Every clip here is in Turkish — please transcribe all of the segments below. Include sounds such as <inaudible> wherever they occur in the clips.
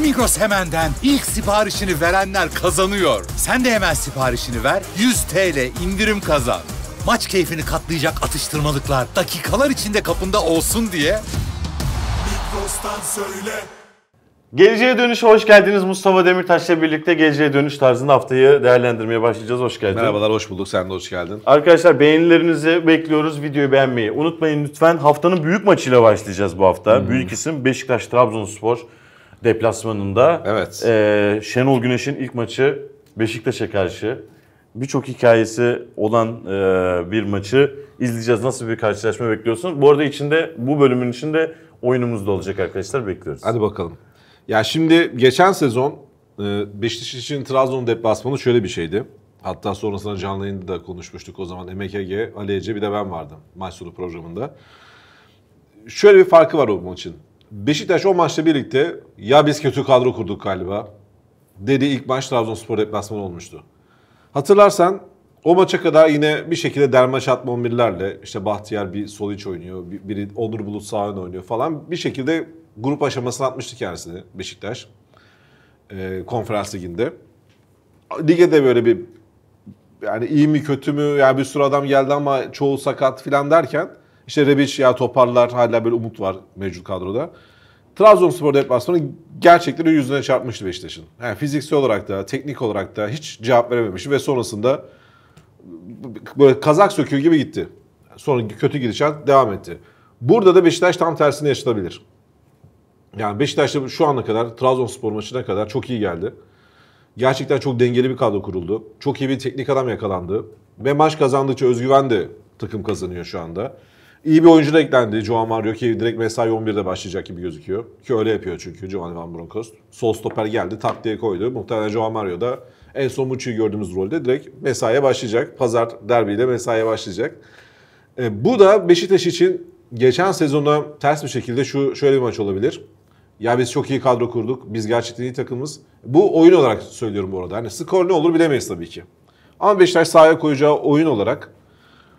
Migros Hemen'den ilk siparişini verenler kazanıyor. Sen de hemen siparişini ver, 100 TL indirim kazan. Maç keyfini katlayacak atıştırmalıklar dakikalar içinde kapında olsun diye... Migros'tan söyle... Geleceğe Dönüş hoş geldiniz. Mustafa Demirtaş'la birlikte Geleceğe Dönüş tarzında haftayı değerlendirmeye başlayacağız. Hoş geldin. Merhabalar, hoş bulduk. Sen de hoş geldin. Arkadaşlar beğenilerinizi bekliyoruz. Videoyu beğenmeyi unutmayın lütfen. Haftanın büyük maçıyla başlayacağız bu hafta. Hmm. Büyük isim Beşiktaş Trabzonspor deplasmanında. Evet. E, Şenol Güneş'in ilk maçı Beşiktaş'a karşı birçok hikayesi olan e, bir maçı izleyeceğiz. Nasıl bir karşılaşma bekliyorsun? Bu arada içinde bu bölümün içinde oyunumuz da olacak arkadaşlar bekliyoruz. Hadi bakalım. Ya şimdi geçen sezon e, Beşiktaş için Trabzon deplasmanı şöyle bir şeydi. Hatta sonrasında canlı yayında da konuşmuştuk o zaman. MKG, Ali Ece bir de ben vardım maç sonu programında. Şöyle bir farkı var o maçın. Beşiktaş o maçla birlikte ya biz kötü kadro kurduk galiba dedi ilk maç Trabzonspor deplasmanı olmuştu. Hatırlarsan o maça kadar yine bir şekilde derma çatma 11'lerle işte Bahtiyar bir sol iç oynuyor, biri Onur Bulut sağ ön oynuyor falan bir şekilde grup aşamasını atmıştı kendisini Beşiktaş e, konferans liginde. Lige de böyle bir yani iyi mi kötü mü yani bir sürü adam geldi ama çoğu sakat filan derken işte Rebic ya toparlar hala böyle umut var mevcut kadroda. Trabzonspor deplasmanı gerçekten yüzüne çarpmıştı Beşiktaş'ın. Yani fiziksel olarak da, teknik olarak da hiç cevap verememiş ve sonrasında böyle kazak söküğü gibi gitti. Sonra kötü gidişat devam etti. Burada da Beşiktaş tam tersine yaşanabilir. Yani Beşiktaş'ta şu ana kadar Trabzonspor maçına kadar çok iyi geldi. Gerçekten çok dengeli bir kadro kuruldu. Çok iyi bir teknik adam yakalandı. Ve maç kazandıkça özgüven de takım kazanıyor şu anda. İyi bir oyuncu da eklendi Joao Mario ki direkt mesai 11'de başlayacak gibi gözüküyor. Ki öyle yapıyor çünkü Giovanni Van Bronckhorst. Sol stoper geldi tak diye koydu. Muhtemelen Joao Mario da en son Muçu'yu gördüğümüz rolde direkt mesaiye başlayacak. Pazar derbiyle mesaiye başlayacak. E, bu da Beşiktaş için geçen sezona ters bir şekilde şu şöyle bir maç olabilir. Ya biz çok iyi kadro kurduk. Biz gerçekten iyi takımız. Bu oyun olarak söylüyorum bu arada. Hani skor ne olur bilemeyiz tabii ki. Ama Beşiktaş sahaya koyacağı oyun olarak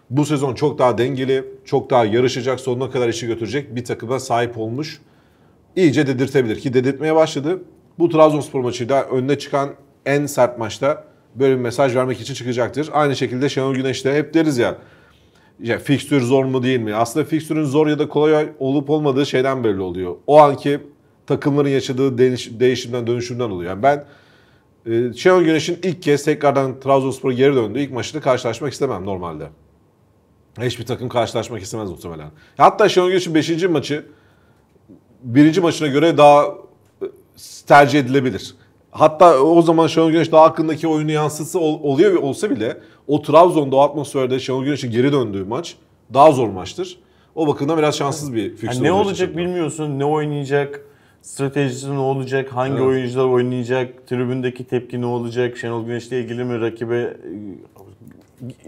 bu sezon çok daha dengeli, çok daha yarışacak, sonuna kadar işi götürecek bir takıma sahip olmuş. İyice dedirtebilir ki dedirtmeye başladı. Bu Trabzonspor maçıyla önüne çıkan en sert maçta böyle bir mesaj vermek için çıkacaktır. Aynı şekilde Şenol Güneş de hep deriz ya, ya fikstür zor mu değil mi? Aslında fikstürün zor ya da kolay olup olmadığı şeyden belli oluyor. O anki takımların yaşadığı değişimden, dönüşümden oluyor. Yani ben e, Şenol Güneş'in ilk kez tekrardan Trabzonspor'a geri döndüğü ilk maçını karşılaşmak istemem normalde. Hiçbir takım karşılaşmak istemez muhtemelen. Hatta Şenol Güneş'in 5. maçı birinci maçına göre daha e, tercih edilebilir. Hatta o zaman Şenol Güneş daha hakkındaki oyunu yansıtsa oluyor olsa bile o Trabzon'da o atmosferde Şenol Güneş'in geri döndüğü maç daha zor maçtır. O bakımdan biraz şanssız bir fikstür. Yani ne olacak bilmiyorsun. Ne oynayacak? Stratejisi ne olacak? Hangi evet. oyuncular oynayacak? Tribündeki tepki ne olacak? Şenol Güneş'le ilgili mi rakibe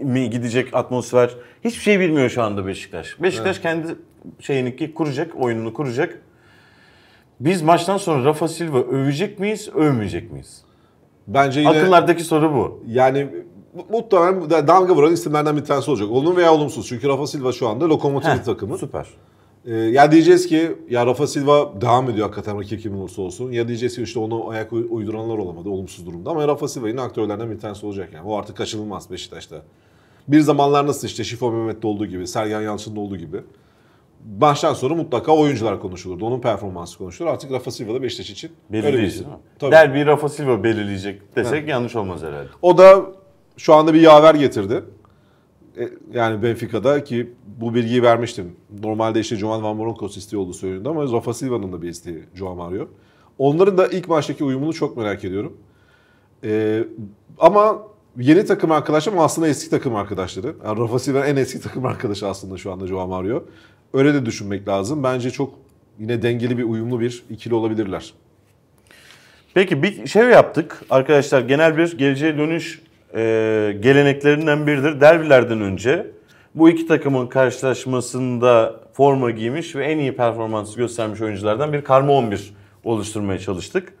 mi gidecek atmosfer. Hiçbir şey bilmiyor şu anda Beşiktaş. Beşiktaş evet. kendi şeyini ki kuracak, oyununu kuracak. Biz maçtan sonra Rafa Silva övecek miyiz, övmeyecek miyiz? Bence yine... Akıllardaki soru bu. Yani muhtemelen damga vuran isimlerden bir tanesi olacak. Olumlu veya olumsuz. Çünkü Rafa Silva şu anda lokomotif takımı. Süper. Ee, ya diyeceğiz ki ya Rafa Silva devam ediyor hakikaten rakip kim olursa olsun. Ya diyeceğiz ki işte onu ayak uyduranlar olamadı olumsuz durumda. Ama Rafa Silva yine aktörlerden bir tanesi olacak yani. O artık kaçınılmaz Beşiktaş'ta. Bir zamanlar nasıl işte Şifo Mehmet'te olduğu gibi, Sergen Yalçın'da olduğu gibi. Baştan sonra mutlaka oyuncular konuşulurdu. Onun performansı konuşulur. Artık Rafa Silva da Beşiktaş için. Belirleyici değil mi? Derbi Rafa Silva belirleyecek desek ha. yanlış olmaz herhalde. O da şu anda bir yaver getirdi. E, yani Benfica'da ki bu bilgiyi vermiştim. Normalde işte Joan Van Bronckhorst isteği olduğu söyleniyordu ama Rafa Silva'nın da bir isteği Joan Mario. Onların da ilk maçtaki uyumunu çok merak ediyorum. Ee, ama yeni takım arkadaşım aslında eski takım arkadaşları. Yani Rafa Silva'nın en eski takım arkadaşı aslında şu anda Joan Mario. Öyle de düşünmek lazım. Bence çok yine dengeli bir uyumlu bir ikili olabilirler. Peki bir şey yaptık arkadaşlar genel bir geleceğe dönüş e, geleneklerinden biridir. Derbilerden önce bu iki takımın karşılaşmasında forma giymiş ve en iyi performansı göstermiş oyunculardan bir karma 11 oluşturmaya çalıştık.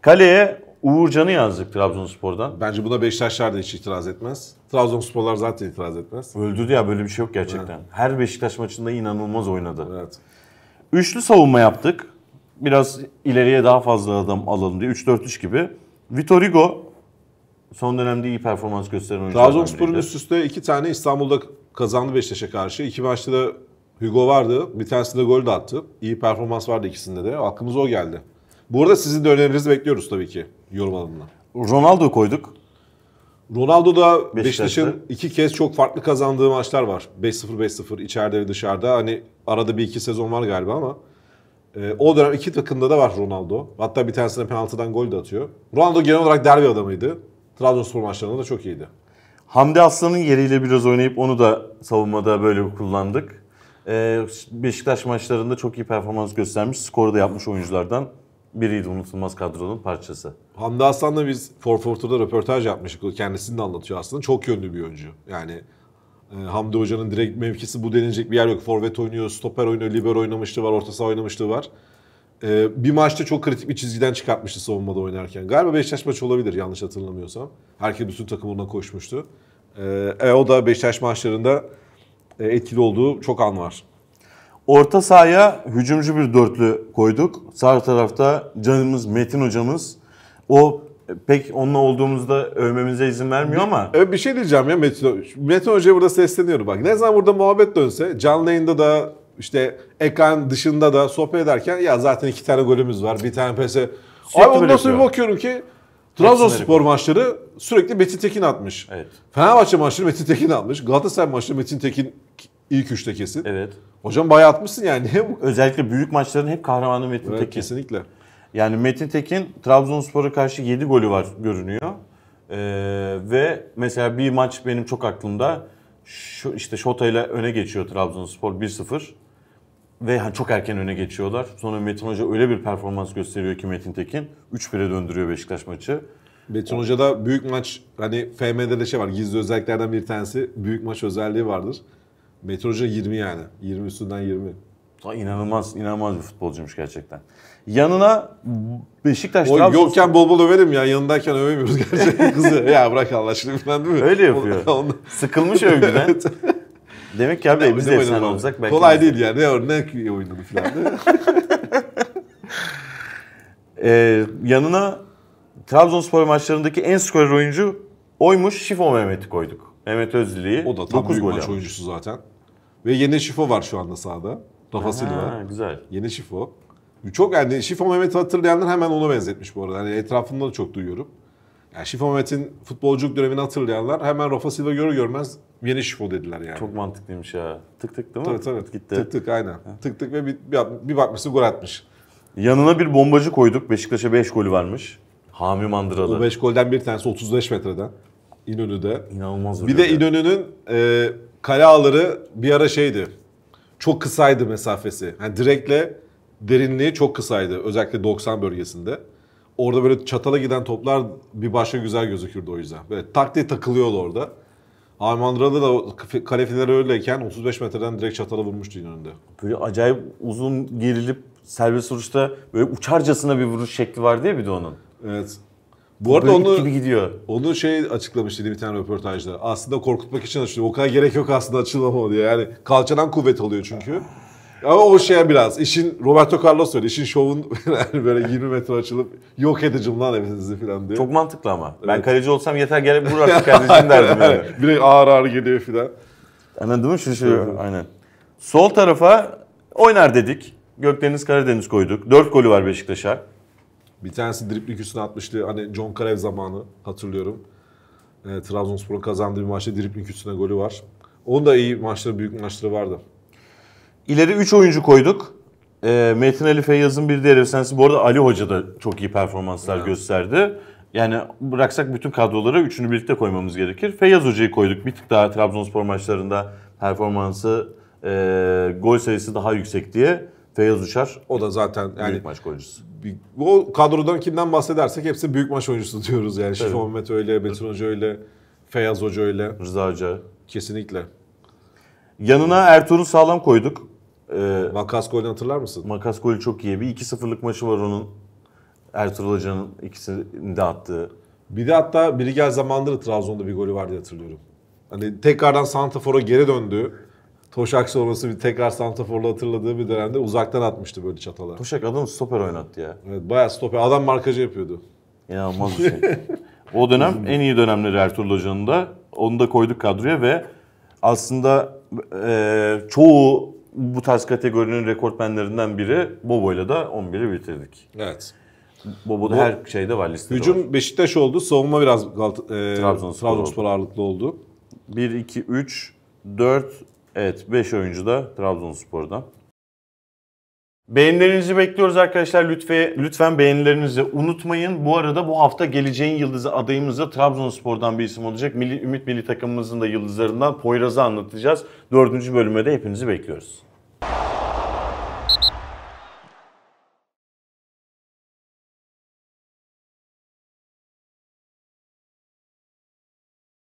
Kaleye Uğurcan'ı yazdık Trabzonspor'dan. Bence buna Beşiktaşlar da hiç itiraz etmez. Trabzonsporlar zaten itiraz etmez. Öldürdü ya böyle bir şey yok gerçekten. Evet. Her Beşiktaş maçında inanılmaz oynadı. Evet. Üçlü savunma yaptık. Biraz ileriye daha fazla adam alalım diye. 3-4-3 gibi. Vitor Hugo son dönemde iyi performans gösteren oyuncular. Trabzonspor'un üst üste iki tane İstanbul'da kazandı Beşiktaş'a karşı. İki maçta da Hugo vardı. Bir tanesinde gol de attı. İyi performans vardı ikisinde de. Aklımıza o geldi. Bu arada sizin de önerinizi bekliyoruz tabii ki yorum alanına. Ronaldo koyduk. Ronaldo da Beşiktaş'ın iki kez çok farklı kazandığı maçlar var. 5-0 5-0 içeride ve dışarıda. Hani arada bir iki sezon var galiba ama e, o dönem iki takımda da var Ronaldo. Hatta bir tanesine penaltıdan gol de atıyor. Ronaldo genel olarak derbi adamıydı. Trabzonspor maçlarında da çok iyiydi. Hamdi Aslan'ın yeriyle biraz oynayıp onu da savunmada böyle kullandık. Ee, Beşiktaş maçlarında çok iyi performans göstermiş, skoru da yapmış oyunculardan biriydi unutulmaz kadronun parçası. Hamdi Aslan'la biz Forfortur'da röportaj yapmıştık. Kendisini de anlatıyor aslında. Çok yönlü bir oyuncu. Yani e, Hamdi Hoca'nın direkt mevkisi bu denilecek bir yer yok. Forvet oynuyor, stoper oynuyor, libero oynamıştı var, orta saha oynamıştı var. Ee, bir maçta çok kritik bir çizgiden çıkartmıştı savunmada oynarken. Galiba Beşiktaş maçı olabilir yanlış hatırlamıyorsam. Herkes bütün takım ona koşmuştu. Ee, e, o da Beşiktaş maçlarında e, etkili olduğu çok an var. Orta sahaya hücumcu bir dörtlü koyduk. Sağ tarafta canımız Metin hocamız. O e, pek onunla olduğumuzda övmemize izin vermiyor ama. Evet bir şey diyeceğim ya Metin, Metin Hoca'ya burada sesleniyorum bak. Ne zaman burada muhabbet dönse canlı yayında da işte ekran dışında da sohbet ederken ya zaten iki tane golümüz var. Bir tane pese. Abi ondan sonra bir bakıyorum ki Trabzonspor maçları sürekli Metin Tekin atmış. Evet. Fenerbahçe maçları Metin Tekin atmış. Galatasaray maçları Metin Tekin ilk üçte kesin. Evet. Hocam bayağı atmışsın yani. <laughs> Özellikle büyük maçların hep kahramanı Metin evet, Tekin. Kesinlikle. Yani Metin Tekin Trabzonspor'a karşı 7 golü var görünüyor. Ee, ve mesela bir maç benim çok aklımda. Şu, işte Şota ile öne geçiyor Trabzonspor 1-0. Ve yani çok erken öne geçiyorlar. Sonra Metin Hoca öyle bir performans gösteriyor ki Metin Tekin. 3-1'e döndürüyor Beşiktaş maçı. Metin Hoca da büyük maç hani FM'de de şey var gizli özelliklerden bir tanesi büyük maç özelliği vardır. Metin Hoca 20 yani. 20 üstünden 20. Ha, inanılmaz, inanılmaz bir futbolcuymuş gerçekten. Yanına Beşiktaş O Trabzon... Yokken bol bol överim ya. Yanındayken övemiyoruz gerçekten <laughs> kızı. ya bırak Allah aşkına falan değil mi? Öyle yapıyor. <laughs> Sıkılmış övgüden. <laughs> evet. Demek ki abi biz de efsane olsak belki. Kolay değil yani. Ne, ne oyunu filan. <laughs> ee, yanına Trabzonspor maçlarındaki en skorer oyuncu oymuş. Şifo Mehmet'i koyduk. Mehmet Özdili'yi. O da tam 9 büyük maç yapmış. oyuncusu zaten. Ve yeni Şifo var şu anda sahada. Rafa Silva. Güzel. Yeni Şifo. Çok yani Şifo Mehmet'i hatırlayanlar hemen ona benzetmiş bu arada. Yani etrafında da çok duyuyorum. Yani Şifo Mehmet'in futbolculuk dönemini hatırlayanlar hemen Rafa Silva görür görmez yeni Şifo dediler yani. Çok mantıklıymış ya. Tık tık değil mi? Tabii tabii. Gitti. Tık tık aynen. Ha. Tık tık ve bir, bir, bir bakmışsın gol atmış. Yanına bir bombacı koyduk. Beşiktaş'a 5 beş golü vermiş. Hami Mandıralı. O 5 golden bir tanesi 35 metreden. İnönü'de. İnanılmaz bir de İnönü'nün e, kale ağları bir ara şeydi. Çok kısaydı mesafesi. Yani direkle derinliği çok kısaydı. Özellikle 90 bölgesinde. Orada böyle çatala giden toplar bir başka güzel gözükürdü o yüzden. Böyle tak diye takılıyordu orada. Armandra'da da kale finali öyleyken 35 metreden direkt çatala vurmuştu önünde. Böyle acayip uzun gerilip serbest vuruşta böyle uçarcasına bir vuruş şekli var diye bir de onun. Evet. Bu arada onu, gibi gidiyor. Onu şey açıklamıştı bir tane röportajda. Aslında korkutmak için açılıyor. O kadar gerek yok aslında açılmamalı diye. Yani kalçadan kuvvet alıyor çünkü. Ama o şeye biraz işin Roberto Carlos öyle işin şovun <laughs> yani böyle 20 metre açılıp yok edeceğim lan hepinizi falan diyor. Çok mantıklı ama. Evet. Ben kaleci olsam yeter gelip vur artık <laughs> kardeşim derdim yani. Bir ağır ağır geliyor falan. Anladın mı? Şu, şu, aynen. Sol tarafa oynar dedik. Gökdeniz Karadeniz koyduk. 4 golü var Beşiktaş'a. Bir tanesi dripling üstüne atmıştı. Hani John Karev zamanı hatırlıyorum. E, Trabzonspor'un kazandığı bir maçta dripling üstüne golü var. Onun da iyi maçları, büyük maçları vardı. İleri 3 oyuncu koyduk. E, Metin Ali Feyyaz'ın bir diğer efsanesi. Bu arada Ali Hoca da çok iyi performanslar evet. gösterdi. Yani bıraksak bütün kadroları üçünü birlikte koymamız gerekir. Feyyaz Hoca'yı koyduk. Bir tık daha Trabzonspor maçlarında performansı, e, gol sayısı daha yüksek diye. Feyyaz Uçar. O da zaten yani büyük maç golcüsü. O kadrodan kimden bahsedersek hepsi büyük maç oyuncusu <laughs> diyoruz yani. Şifo evet. Mehmet öyle, Betül Hoca öyle, Feyyaz Hoca öyle. Rıza Hoca. Kesinlikle. Yanına Ertuğrul Sağlam koyduk. Ee, Makas golünü hatırlar mısın? Makas golü çok iyi. Bir 2-0'lık maçı var onun. Ertuğrul Hoca'nın ikisini de attığı. Bir de hatta biri gel zamandır Trabzon'da bir golü vardı hatırlıyorum. Hani tekrardan Santafor'a geri döndü. Toşak sonrası bir tekrar Santafor'la hatırladığı bir dönemde uzaktan atmıştı böyle çatala. Toşak adam stoper oynattı ya. Evet bayağı stoper. Adam markacı yapıyordu. İnanılmaz bir şey. o dönem en iyi dönemleri Ertuğrul Hoca'nın da. Onu da koyduk kadroya ve aslında e, çoğu bu tarz kategorinin rekortmenlerinden biri. Bobo'yla da 11'i bitirdik. Evet. Bobo'da Bo, her şeyde var listede Hücum var. Beşiktaş oldu. Savunma biraz e, Trabzonspor, Trabzonspor ağırlıklı oldu. 1, 2, 3, 4, evet 5 oyuncu da Trabzonspor'dan. Beğenilerinizi bekliyoruz arkadaşlar. Lütfen, lütfen beğenilerinizi unutmayın. Bu arada bu hafta geleceğin yıldızı adayımız da Trabzonspor'dan bir isim olacak. Milli, Ümit Milli takımımızın da yıldızlarından Poyraz'ı anlatacağız. Dördüncü bölüme de hepinizi bekliyoruz.